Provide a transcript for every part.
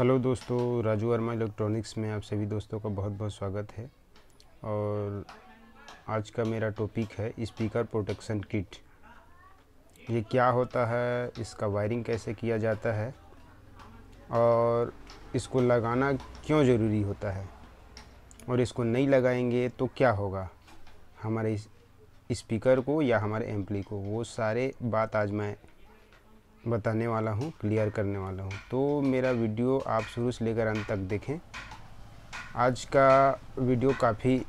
hello दोस्तों Raju Verma electronics में आप सभी दोस्तों का बहुत बहुत स्वागत है और आज का मेरा टॉपिक है स्पीकर प्रोटेक्शन किट ये क्या होता है इसका वायरिंग कैसे किया जाता है और इसको लगाना क्यों ज़रूरी होता है और इसको नहीं लगाएंगे तो क्या होगा हमारे स्पीकर को या हमारे एम्पली को वो सारे बात आज मैं बताने वाला हूँ क्लियर करने वाला हूँ तो मेरा वीडियो आप शुरू से लेकर अंत तक देखें आज का वीडियो काफ़ी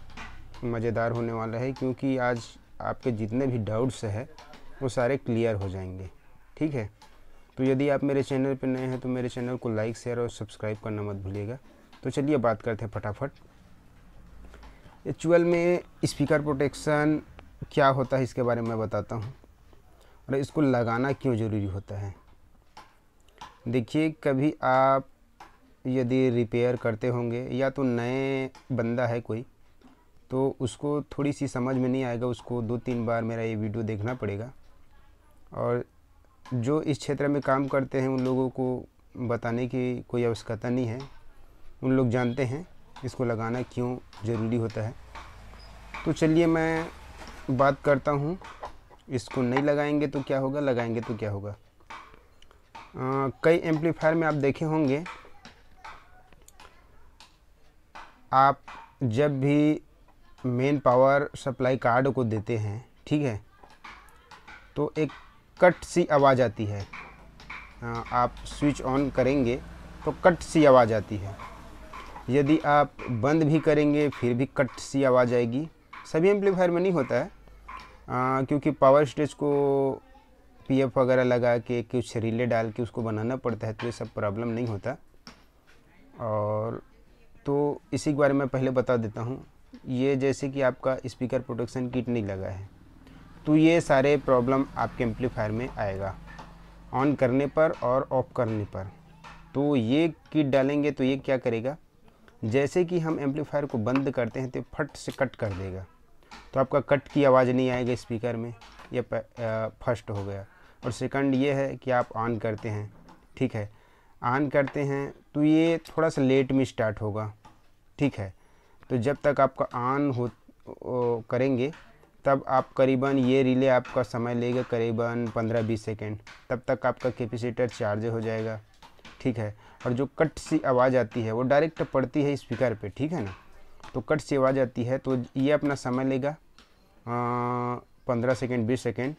मज़ेदार होने वाला है क्योंकि आज आपके जितने भी डाउट्स हैं वो सारे क्लियर हो जाएंगे ठीक है तो यदि आप मेरे चैनल पर नए हैं तो मेरे चैनल को लाइक शेयर और सब्सक्राइब करना मत भूलिएगा तो चलिए बात करते हैं फटाफट एक्चुअल में स्पीकर प्रोटेक्शन क्या होता है इसके बारे में बताता हूँ और इसको लगाना क्यों ज़रूरी होता है देखिए कभी आप यदि रिपेयर करते होंगे या तो नए बंदा है कोई तो उसको थोड़ी सी समझ में नहीं आएगा उसको दो तीन बार मेरा ये वीडियो देखना पड़ेगा और जो इस क्षेत्र में काम करते हैं उन लोगों को बताने की कोई आवश्यकता नहीं है उन लोग जानते हैं इसको लगाना क्यों ज़रूरी होता है तो चलिए मैं बात करता हूँ इसको नहीं लगाएंगे तो क्या होगा लगाएंगे तो क्या होगा आ, कई एम्पलीफायर में आप देखे होंगे आप जब भी मेन पावर सप्लाई कार्ड को देते हैं ठीक है तो एक कट सी आवाज़ आती है आ, आप स्विच ऑन करेंगे तो कट सी आवाज़ आती है यदि आप बंद भी करेंगे फिर भी कट सी आवाज़ आएगी सभी एम्पलीफायर में नहीं होता है आ, क्योंकि पावर स्टेज को पीएफ वगैरह लगा के कुछ रिले डाल के उसको बनाना पड़ता है तो ये सब प्रॉब्लम नहीं होता और तो इसी के बारे में पहले बता देता हूँ ये जैसे कि आपका स्पीकर प्रोटेक्शन किट नहीं लगा है तो ये सारे प्रॉब्लम आपके एम्पलीफायर में आएगा ऑन करने पर और ऑफ करने पर तो ये किट डालेंगे तो ये क्या करेगा जैसे कि हम एम्पलीफायर को बंद करते हैं तो फट से कट कर देगा तो आपका कट की आवाज़ नहीं आएगी स्पीकर में यह फर्स्ट हो गया और सेकंड ये है कि आप ऑन करते हैं ठीक है ऑन करते हैं तो ये थोड़ा सा लेट में स्टार्ट होगा ठीक है तो जब तक आपका ऑन हो ओ, करेंगे तब आप करीबन ये रिले आपका समय लेगा करीबन 15-20 सेकेंड तब तक आपका कैपेसिटर चार्ज हो जाएगा ठीक है और जो कट सी आवाज़ आती है वो डायरेक्ट पड़ती है स्पीकर पे ठीक है ना तो कट सेव आ जाती है तो ये अपना समय लेगा पंद्रह सेकेंड बीस सेकेंड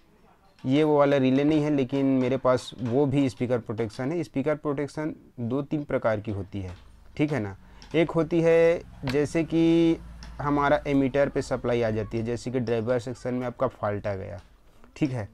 ये वो वाला रिले नहीं है लेकिन मेरे पास वो भी स्पीकर प्रोटेक्शन है स्पीकर प्रोटेक्शन दो तीन प्रकार की होती है ठीक है ना एक होती है जैसे कि हमारा एमीटर पे सप्लाई आ जाती है जैसे कि ड्राइवर सेक्शन में आपका फॉल्ट आ गया ठीक है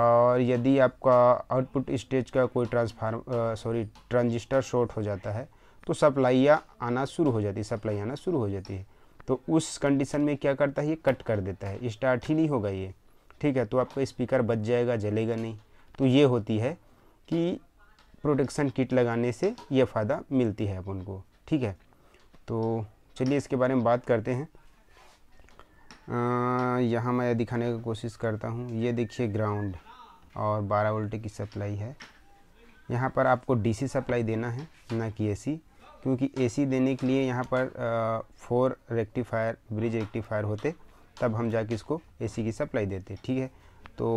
और यदि आपका आउटपुट स्टेज का कोई ट्रांसफार्म सॉरी ट्रांजिस्टर शॉर्ट हो जाता है तो सप्लाइया आना शुरू हो जाती है सप्लाई आना शुरू हो जाती है तो उस कंडीशन में क्या करता है ये कट कर देता है स्टार्ट ही नहीं होगा ये ठीक है तो आपका स्पीकर बच जाएगा जलेगा नहीं तो ये होती है कि प्रोटेक्शन किट लगाने से ये फ़ायदा मिलती है अपन को ठीक है तो चलिए इसके बारे में बात करते हैं यहाँ मैं दिखाने की कोशिश करता हूँ ये देखिए ग्राउंड और 12 वोल्ट की सप्लाई है यहाँ पर आपको डीसी सप्लाई देना है ना कि एसी क्योंकि एसी देने के लिए यहाँ पर फोर रेक्टिफायर ब्रिज रेक्टिफायर होते तब हम जाके इसको एसी की सप्लाई देते ठीक है तो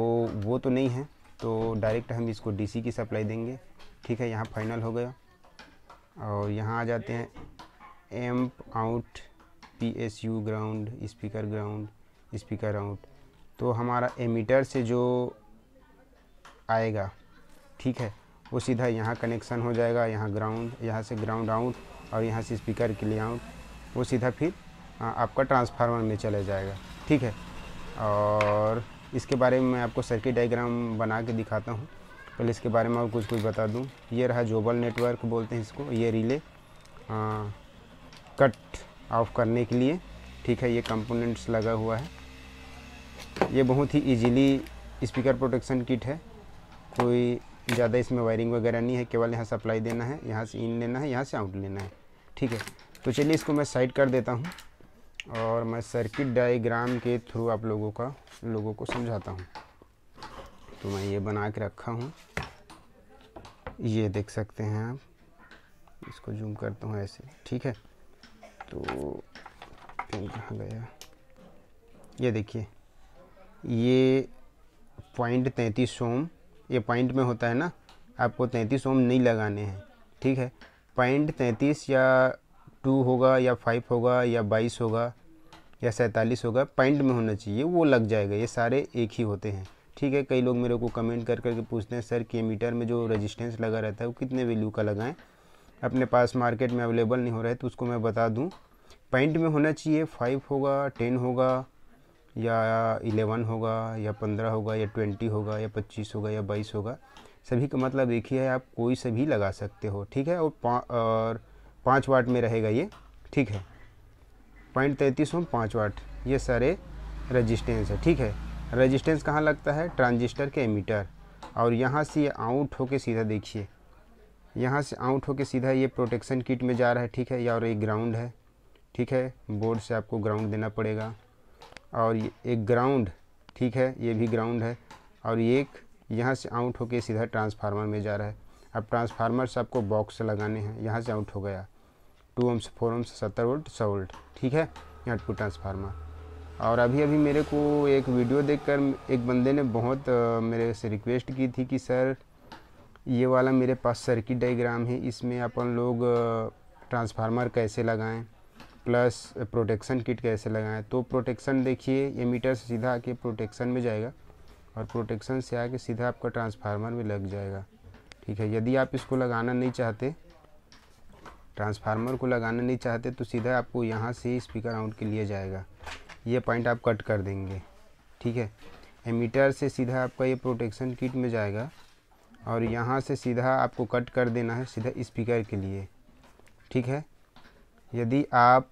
वो तो नहीं है तो डायरेक्ट हम इसको डीसी की सप्लाई देंगे ठीक है यहाँ फाइनल हो गया और यहाँ आ जाते हैं amp out P S U ground speaker ground speaker out तो हमारा एमीटर से जो आएगा ठीक है वो सीधा यहाँ कनेक्शन हो जाएगा यहाँ ग्राउंड यहाँ से ग्राउंड आउट और यहाँ से स्पीकर के लिए आउट वो सीधा फिर आपका ट्रांसफार्मर में चले जाएगा ठीक है और इसके बारे में मैं आपको सर्किट डायग्राम बना के दिखाता हूँ पहले इसके बारे में और कुछ कुछ बता दूँ ये रहा जोबल नेटवर्क बोलते हैं इसको ये रिले आ, कट ऑफ करने के लिए ठीक है ये कंपोनेंट्स लगा हुआ है ये बहुत ही इजीली स्पीकर प्रोटेक्शन किट है कोई ज़्यादा इसमें वायरिंग वगैरह नहीं है केवल यहाँ सप्लाई देना है यहाँ से इन लेना है यहाँ से आउट लेना है ठीक है तो चलिए इसको मैं साइड कर देता हूँ और मैं सर्किट डायग्राम के थ्रू आप लोगों का लोगों को समझाता हूँ तो मैं ये बना के रखा हूँ ये देख सकते हैं आप इसको जूम करता हूँ ऐसे ठीक है तो पेन कहाँ गया ये देखिए ये पॉइंट तैंतीस सोम ये पॉइंट में होता है ना आपको तैंतीस ओम नहीं लगाने हैं ठीक है पॉइंट तैंतीस या टू होगा या फाइव होगा या बाईस होगा या सैंतालीस होगा पॉइंट में होना चाहिए वो लग जाएगा ये सारे एक ही होते हैं ठीक है कई लोग मेरे को कमेंट कर करके पूछते हैं सर के मीटर में जो रेजिस्टेंस लगा रहता है वो कितने वैल्यू का लगाएं अपने पास मार्केट में अवेलेबल नहीं हो रहा है तो उसको मैं बता दूं पॉइंट में होना चाहिए फाइव होगा टेन होगा या इलेवन होगा या पंद्रह होगा या ट्वेंटी होगा या पच्चीस होगा या बाईस होगा सभी का मतलब एक ही है आप कोई से भी लगा सकते हो ठीक है और पा, और पाँच वाट में रहेगा ये ठीक है पॉइंट तैंतीस हो पाँच वाट ये सारे रजिस्टेंस है ठीक है रजिस्टेंस कहाँ लगता है ट्रांजिस्टर के एमीटर और यहाँ से ये आउट होके सीधा देखिए यहाँ से आउट होके सीधा ये प्रोटेक्शन किट में जा रहा है ठीक है या और एक ग्राउंड है ठीक है बोर्ड से आपको ग्राउंड देना पड़ेगा और एक ग्राउंड ठीक है ये भी ग्राउंड है और ये एक यहाँ से आउट होके सीधा ट्रांसफार्मर में जा रहा है अब ट्रांसफार्मर से आपको बॉक्स लगाने हैं यहाँ से आउट हो गया टू ओम्स फोर ओम्स सत्तर वोल्ट सौ वोल्ट ठीक है यहाँ टू ट्रांसफार्मर और अभी अभी मेरे को एक वीडियो देखकर एक बंदे ने बहुत मेरे से रिक्वेस्ट की थी कि सर ये वाला मेरे पास सर्किट डाइग्राम है इसमें अपन लोग ट्रांसफार्मर कैसे लगाएं प्लस प्रोटेक्शन किट कैसे लगाएं तो प्रोटेक्शन देखिए ये मीटर से सीधा आके प्रोटेक्शन में जाएगा और प्रोटेक्शन से आके सीधा आपका ट्रांसफार्मर में लग जाएगा ठीक है यदि आप इसको लगाना नहीं चाहते ट्रांसफार्मर को लगाना नहीं चाहते तो सीधा आपको यहाँ से स्पीकर आउट के लिए जाएगा ये पॉइंट आप कट कर देंगे ठीक है एमीटर से सीधा आपका ये प्रोटेक्शन किट में जाएगा और यहाँ से सीधा आपको कट कर देना है सीधा स्पीकर के लिए ठीक है यदि आप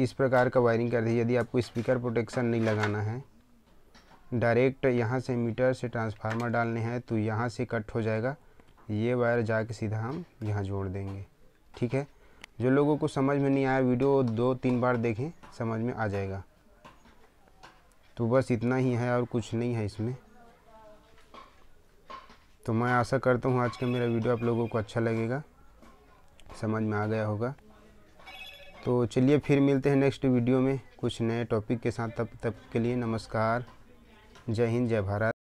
इस प्रकार का वायरिंग कर दीजिए यदि आपको स्पीकर प्रोटेक्शन नहीं लगाना है डायरेक्ट यहाँ से मीटर से ट्रांसफार्मर डालने हैं तो यहाँ से कट हो जाएगा ये वायर जाके सीधा हम यहाँ जोड़ देंगे ठीक है जो लोगों को समझ में नहीं आया वीडियो दो तीन बार देखें समझ में आ जाएगा तो बस इतना ही है और कुछ नहीं है इसमें तो मैं आशा करता हूँ आज का मेरा वीडियो आप लोगों को अच्छा लगेगा समझ में आ गया होगा तो चलिए फिर मिलते हैं नेक्स्ट वीडियो में कुछ नए टॉपिक के साथ तब तक के लिए नमस्कार जय हिंद जय भारत